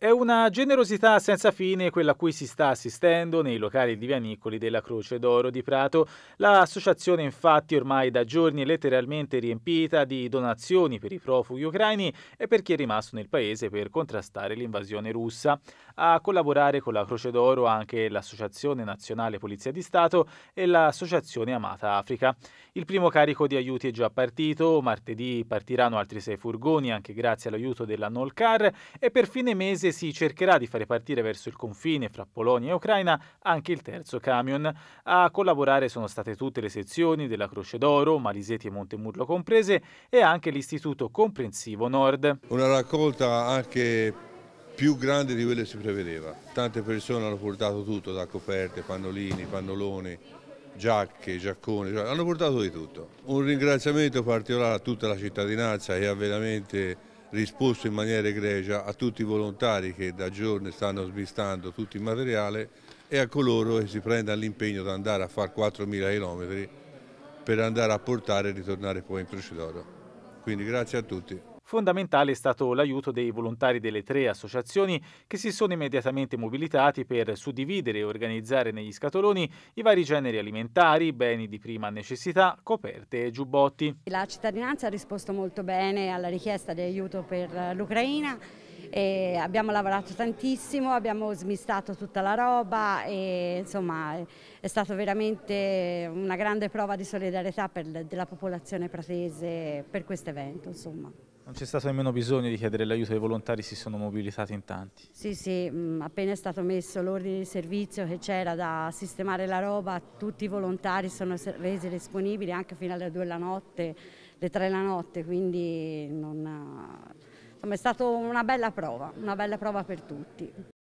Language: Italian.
È una generosità senza fine quella a cui si sta assistendo nei locali di vianicoli della Croce d'Oro di Prato. L'associazione infatti ormai da giorni è letteralmente riempita di donazioni per i profughi ucraini e per chi è rimasto nel paese per contrastare l'invasione russa. A collaborare con la Croce d'Oro anche l'Associazione Nazionale Polizia di Stato e l'Associazione Amata Africa. Il primo carico di aiuti è già partito, martedì partiranno altri sei furgoni anche grazie all'aiuto della Nolcar e per fine mese paese si cercherà di fare partire verso il confine fra Polonia e Ucraina anche il terzo camion. A collaborare sono state tutte le sezioni della Croce d'Oro, Maliseti e Montemurlo comprese e anche l'Istituto Comprensivo Nord. Una raccolta anche più grande di quello che si prevedeva. Tante persone hanno portato tutto, da coperte, pannolini, pannoloni, giacche, giaccone, cioè, hanno portato di tutto. Un ringraziamento particolare a tutta la cittadinanza e a veramente risposto in maniera egregia a tutti i volontari che da giorni stanno svistando tutto il materiale e a coloro che si prendono l'impegno di andare a fare 4.000 km per andare a portare e ritornare poi in Croce d'Oro. Quindi grazie a tutti. Fondamentale è stato l'aiuto dei volontari delle tre associazioni che si sono immediatamente mobilitati per suddividere e organizzare negli scatoloni i vari generi alimentari, beni di prima necessità, coperte e giubbotti. La cittadinanza ha risposto molto bene alla richiesta di aiuto per l'Ucraina e abbiamo lavorato tantissimo, abbiamo smistato tutta la roba e insomma è stata veramente una grande prova di solidarietà per, della popolazione pratese per questo evento. Insomma. Non c'è stato nemmeno bisogno di chiedere l'aiuto ai volontari, si sono mobilitati in tanti. Sì, sì, mm, appena è stato messo l'ordine di servizio che c'era da sistemare la roba, tutti i volontari sono resi disponibili anche fino alle 2 la notte, le 3 la notte, quindi non... Insomma, è stata una bella prova, una bella prova per tutti.